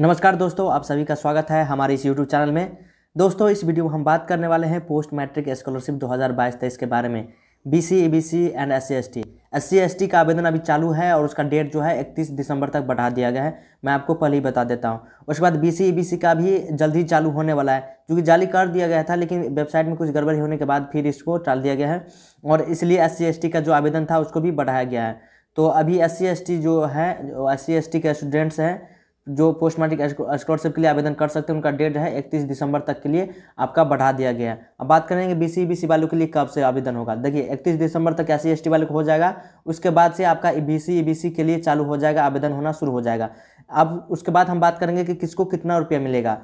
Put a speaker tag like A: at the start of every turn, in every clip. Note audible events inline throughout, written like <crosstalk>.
A: नमस्कार दोस्तों आप सभी का स्वागत है हमारे इस यूट्यूब चैनल में दोस्तों इस वीडियो में हम बात करने वाले हैं पोस्ट मैट्रिक स्कॉलरशिप 2022-23 के बारे में B C E B C and S C S T S C S T का आवेदन अभी चालू है और उसका डेट जो है इकतीस दिसंबर तक बढ़ा दिया गया है मैं आपको पहले ही बता देता हूँ उसके बाद बी सी ई बी सी का भी जल्द ही चालू होने वाला है क्योंकि जाली कर दिया गया था लेकिन वेबसाइट में कुछ गड़बड़ी होने के बाद फिर इसको टाल दिया गया है और इसलिए एस सी एस टी का जो आवेदन था उसको भी बढ़ाया गया है तो अभी एस सी एस टी जो है एस सी एस टी के स्टूडेंट्स हैं जो पोस्ट मैट्रिक स्कॉलरशिप के लिए आवेदन कर सकते हैं उनका डेट है इकतीस दिसंबर तक के लिए आपका बढ़ा दिया गया है अब बात करेंगे बी सी बी सी वालों के लिए कब से आवेदन होगा देखिए इकतीस दिसंबर तक एस सी वालों को हो जाएगा उसके बाद से आपका बी सी बी सी के लिए चालू हो जाएगा आवेदन होना शुरू हो जाएगा अब उसके बाद हम बात करेंगे कि किसको कितना रुपया मिलेगा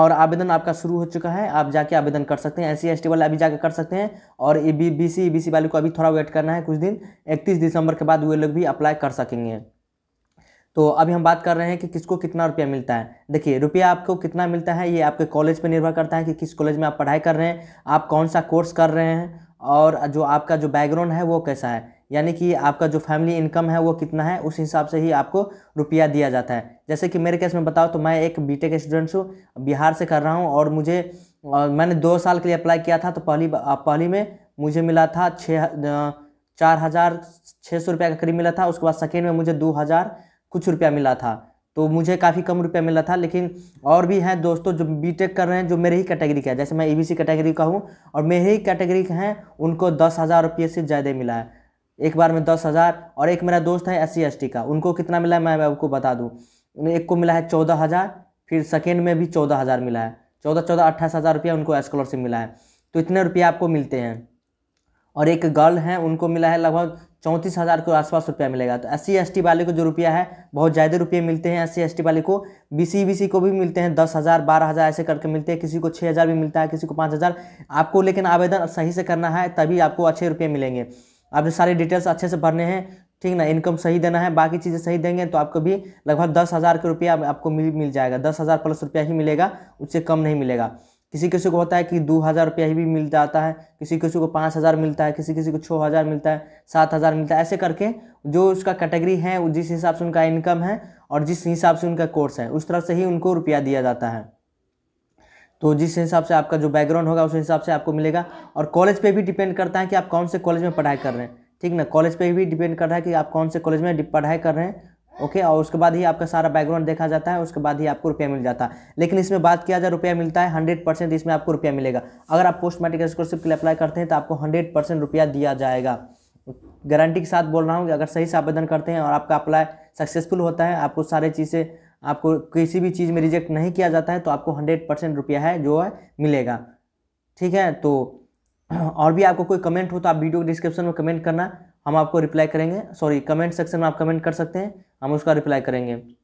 A: और आवेदन आपका शुरू हो चुका है आप जाके आवेदन कर सकते हैं एस सी वाले अभी जाके कर सकते हैं और B B C B C वाले को अभी थोड़ा वेट करना है कुछ दिन इकतीस दिसंबर के बाद वे लोग भी अप्लाई कर सकेंगे तो अभी हम बात कर रहे हैं कि किसको कितना रुपया मिलता है देखिए रुपया आपको कितना मिलता है ये आपके कॉलेज पर निर्भर करता है कि किस कॉलेज में आप पढ़ाई कर रहे हैं आप कौन सा कोर्स कर रहे हैं और जो आपका जो बैकग्राउंड है वो कैसा है यानी कि आपका जो फैमिली इनकम है वो कितना है उस हिसाब से ही आपको रुपया दिया जाता है जैसे कि मेरे केस में बताओ तो मैं एक बी टेक स्टूडेंट्स हूँ बिहार से कर रहा हूँ और मुझे और मैंने दो साल के लिए अप्लाई किया था तो पहली पहली में मुझे मिला था छः चार हज़ार छः सौ रुपये का करीब मिला था उसके बाद सेकेंड में मुझे दो हज़ार कुछ रुपया मिला था तो मुझे काफ़ी कम रुपया मिला था लेकिन और भी हैं दोस्तों जो बी कर रहे हैं जो मेरे ही कैटेगरी का है जैसे मैं ईबीसी कैटेगरी का हूँ और मेरे ही कैटेगरी के हैं उनको दस हज़ार रुपये से ज़्यादा मिला है एक बार में दस हज़ार और एक मेरा दोस्त है एस सी का उनको कितना मिला है मैं आपको बता दूँ एक को मिला है चौदह हज़ार फिर सेकेंड में भी चौदह हज़ार मिला है चौदह चौदह अट्ठाईस हज़ार रुपया उनको स्कॉलरशिप मिला है तो इतने रुपये आपको मिलते हैं और एक गर्ल हैं उनको मिला है लगभग चौंतीस हज़ार के आसपास रुपया मिलेगा तो एस सी वाले को जो रुपया है बहुत ज़्यादा रुपये मिलते हैं एस सी वाले को बी बी सी को भी मिलते हैं दस हज़ार बारह हज़ार ऐसे करके मिलते हैं किसी को छः हज़ार भी मिलता है किसी को पाँच हज़ार आपको लेकिन आवेदन सही से करना है तभी आपको अच्छे रुपये मिलेंगे आप जो सारे डिटेल्स अच्छे से भरने हैं ठीक ना इनकम सही देना है बाकी चीज़ें सही देंगे तो आपको भी लगभग दस हज़ार के रुपया आपको मिल मिल जाएगा दस हज़ार प्लस रुपया ही मिलेगा उससे कम नहीं मिलेगा किसी किसी को होता है कि दो हज़ार रुपया ही भी मिल जाता है किसी किसी को पाँच हज़ार मिलता है किसी किसी को छः हज़ार मिलता है सात हज़ार मिलता है ऐसे करके जो उसका कैटेगरी है जिस हिसाब से उनका इनकम है और जिस हिसाब से उनका कोर्स है उस तरह से ही उनको रुपया दिया जाता है तो जिस हिसाब से आपका जो बैकग्राउंड होगा उस हिसाब से आपको मिलेगा और कॉलेज पर भी डिपेंड करता है कि आप कौन से कॉलेज में पढ़ाई कर रहे हैं ठीक ना कॉलेज पर भी डिपेंड कर रहा है कि आप कौन से कॉलेज में पढ़ाई कर रहे हैं ओके और उसके बाद ही आपका सारा बैकग्राउंड देखा जाता है उसके बाद ही आपको रुपया मिल जाता है लेकिन इसमें बात किया जाए रुपया मिलता है हंड्रेड परसेंट इसमें आपको रुपया मिलेगा अगर आप पोस्ट मैट्रिक स्कॉलरशिप के लिए अप्लाई करते हैं तो आपको हंड्रेड परसेंट रुपया दिया जाएगा गारंटी के साथ बोल रहा हूँ कि अगर सही से आवेदन करते हैं और आपका अप्लाई सक्सेसफुल होता है आपको सारे चीज़ें आपको किसी भी चीज़ में रिजेक्ट नहीं किया जाता है तो आपको हंड्रेड परसेंट रुपया है जो है मिलेगा ठीक है तो <clears throat> और भी आपको कोई कमेंट हो तो आप वीडियो के डिस्क्रिप्शन में कमेंट करना हम आपको रिप्लाई करेंगे सॉरी कमेंट सेक्शन में आप कमेंट कर सकते हैं हम उसका रिप्लाई करेंगे